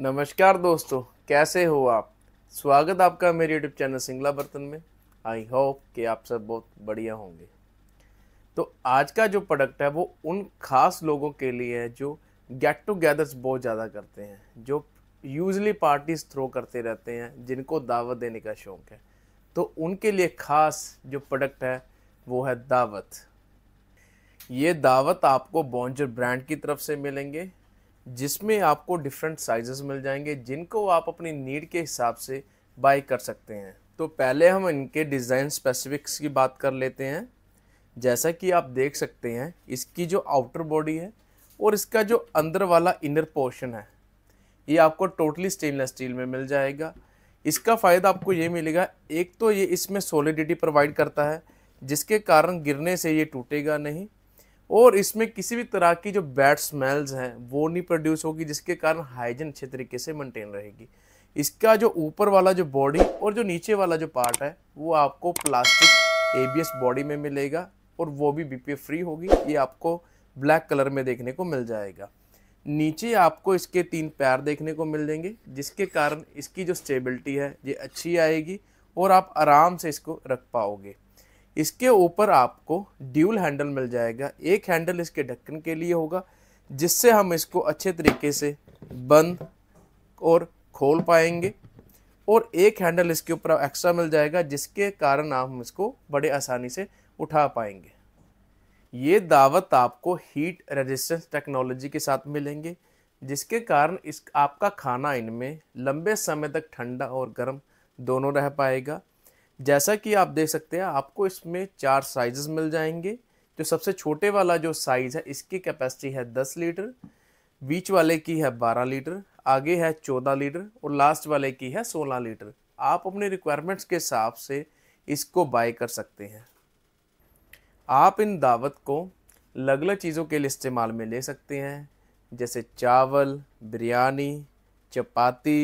नमस्कार दोस्तों कैसे हो आप स्वागत आपका मेरे यूट्यूब चैनल सिंगला बर्तन में आई होप कि आप सब बहुत बढ़िया होंगे तो आज का जो प्रोडक्ट है वो उन खास लोगों के लिए है जो गेट टुगेदर्स बहुत ज़्यादा करते हैं जो यूजली पार्टीज थ्रो करते रहते हैं जिनको दावत देने का शौक़ है तो उनके लिए ख़ास जो प्रोडक्ट है वो है दावत ये दावत आपको बॉन्जर ब्रांड की तरफ से मिलेंगे जिसमें आपको डिफरेंट साइजेस मिल जाएंगे जिनको आप अपनी नीड के हिसाब से बाई कर सकते हैं तो पहले हम इनके डिज़ाइन स्पेसिफिक्स की बात कर लेते हैं जैसा कि आप देख सकते हैं इसकी जो आउटर बॉडी है और इसका जो अंदर वाला इनर पोर्शन है ये आपको टोटली स्टेनलेस स्टील में मिल जाएगा इसका फ़ायदा आपको ये मिलेगा एक तो ये इसमें सॉलिडिटी प्रोवाइड करता है जिसके कारण गिरने से ये टूटेगा नहीं और इसमें किसी भी तरह की जो बैड स्मेल्स हैं वो नहीं प्रोड्यूस होगी जिसके कारण हाइजीन अच्छे तरीके से मेंटेन रहेगी इसका जो ऊपर वाला जो बॉडी और जो नीचे वाला जो पार्ट है वो आपको प्लास्टिक एबीएस बॉडी में मिलेगा और वो भी बीपीए फ्री होगी ये आपको ब्लैक कलर में देखने को मिल जाएगा नीचे आपको इसके तीन पैर देखने को मिल जाएंगे जिसके कारण इसकी जो स्टेबिलिटी है ये अच्छी आएगी और आप आराम से इसको रख पाओगे इसके ऊपर आपको ड्यूल हैंडल मिल जाएगा एक हैंडल इसके ढक्कन के लिए होगा जिससे हम इसको अच्छे तरीके से बंद और खोल पाएंगे और एक हैंडल इसके ऊपर एक्स्ट्रा मिल जाएगा जिसके कारण आप हम इसको बड़े आसानी से उठा पाएंगे ये दावत आपको हीट रेजिस्टेंस टेक्नोलॉजी के साथ मिलेंगे जिसके कारण इस आपका खाना इनमें लंबे समय तक ठंडा और गर्म दोनों रह पाएगा जैसा कि आप देख सकते हैं आपको इसमें चार साइजेस मिल जाएंगे जो सबसे छोटे वाला जो साइज़ है इसकी कैपेसिटी है दस लीटर बीच वाले की है बारह लीटर आगे है चौदह लीटर और लास्ट वाले की है सोलह लीटर आप अपने रिक्वायरमेंट्स के हिसाब से इसको बाय कर सकते हैं आप इन दावत को अलग अलग चीज़ों के लिए इस्तेमाल में ले सकते हैं जैसे चावल बिरयानी चपाती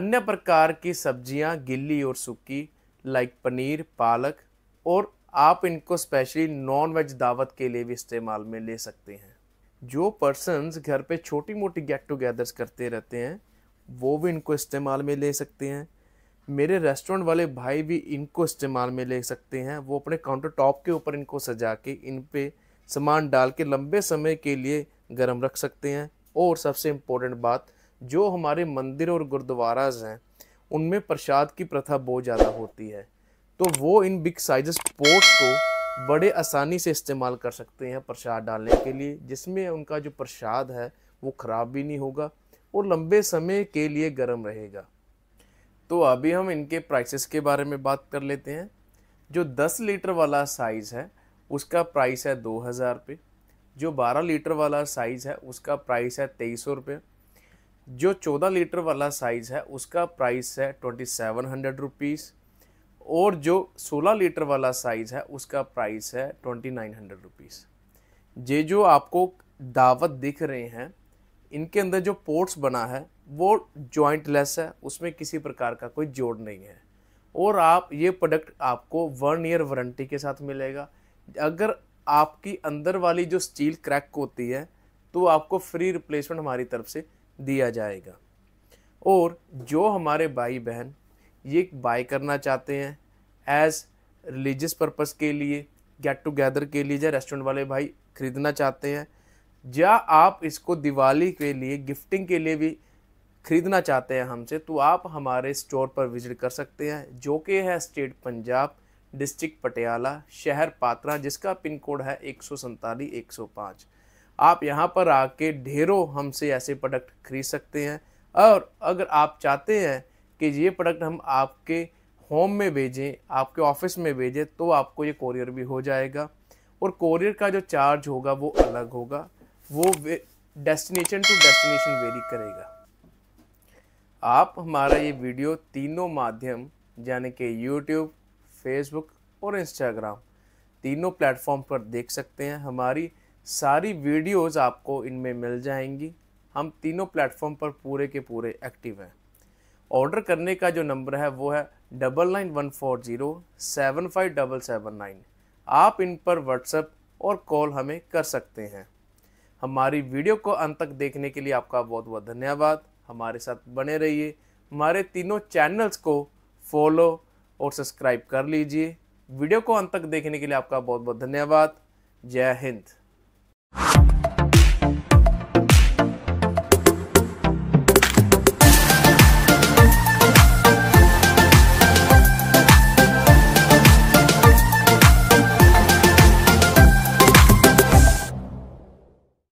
अन्य प्रकार की सब्जियां गिल्ली और सूखी लाइक पनीर पालक और आप इनको स्पेशली नॉन वेज दावत के लिए भी इस्तेमाल में ले सकते हैं जो पर्सनस घर पे छोटी मोटी गेट टुगेदर्स करते रहते हैं वो भी इनको इस्तेमाल में ले सकते हैं मेरे रेस्टोरेंट वाले भाई भी इनको इस्तेमाल में ले सकते हैं वो अपने काउंटर टॉप के ऊपर इनको सजा के इन पे सामान डाल के लंबे समय के लिए गर्म रख सकते हैं और सबसे इम्पोर्टेंट बात जो हमारे मंदिर और गुरुद्वाराज हैं उनमें प्रसाद की प्रथा बहुत ज़्यादा होती है तो वो इन बिग साइजेस पोट्स को बड़े आसानी से इस्तेमाल कर सकते हैं प्रसाद डालने के लिए जिसमें उनका जो प्रसाद है वो ख़राब भी नहीं होगा और लंबे समय के लिए गर्म रहेगा तो अभी हम इनके प्राइसेस के बारे में बात कर लेते हैं जो 10 लीटर वाला साइज़ है उसका प्राइस है दो हज़ार रुपये जो 12 लीटर वाला साइज़ है उसका प्राइस है तेईस सौ रुपये जो 14 लीटर वाला साइज़ है उसका प्राइस है ट्वेंटी सेवन हंड्रेड रुपीज़ और जो 16 लीटर वाला साइज़ है उसका प्राइस है ट्वेंटी नाइन हंड्रेड रुपीज़ ये जो आपको दावत दिख रहे हैं इनके अंदर जो पोर्ट्स बना है वो जॉइंट लेस है उसमें किसी प्रकार का कोई जोड़ नहीं है और आप ये प्रोडक्ट आपको वन ईयर वारंटी के साथ मिलेगा अगर आपकी अंदर वाली जो स्टील क्रैक होती है तो आपको फ्री रिप्लेसमेंट हमारी तरफ से दिया जाएगा और जो हमारे भाई बहन ये बाय करना चाहते हैं एज़ रिलीजियस पर्पज़ के लिए गेट टुगेदर के लिए या रेस्टोरेंट वाले भाई ख़रीदना चाहते हैं या आप इसको दिवाली के लिए गिफ्टिंग के लिए भी ख़रीदना चाहते हैं हमसे तो आप हमारे स्टोर पर विज़िट कर सकते हैं जो कि है स्टेट पंजाब डिस्ट्रिक्ट पटियाला शहर पात्रा जिसका पिन कोड है एक सौ सैंतालीस एक सौ पाँच आप यहाँ पर आके ढेरों हमसे ऐसे प्रोडक्ट खरीद सकते हैं और अगर आप चाहते हैं कि ये प्रोडक्ट हम आपके होम में भेजें आपके ऑफिस में भेजें तो आपको ये कोरियर भी हो जाएगा और कोरियर का जो चार्ज होगा वो अलग होगा वो डेस्टिनेशन टू डेस्टिनेशन वेरी करेगा आप हमारा ये वीडियो तीनों माध्यम यानी कि यूट्यूब फेसबुक और इंस्टाग्राम तीनों प्लेटफॉर्म पर देख सकते हैं हमारी सारी वीडियोस आपको इनमें मिल जाएंगी हम तीनों प्लेटफॉर्म पर पूरे के पूरे एक्टिव हैं ऑर्डर करने का जो नंबर है वो है double nine one four zero seven five double seven nine आप इन पर व्हाट्सएप और कॉल हमें कर सकते हैं हमारी वीडियो को अंत तक देखने के लिए आपका बहुत बहुत धन्यवाद हमारे साथ बने रहिए हमारे तीनों चैनल्स को फॉलो और सब्सक्राइब कर लीजिए वीडियो को अंत तक देखने के लिए आपका बहुत बहुत धन्यवाद जय हिंद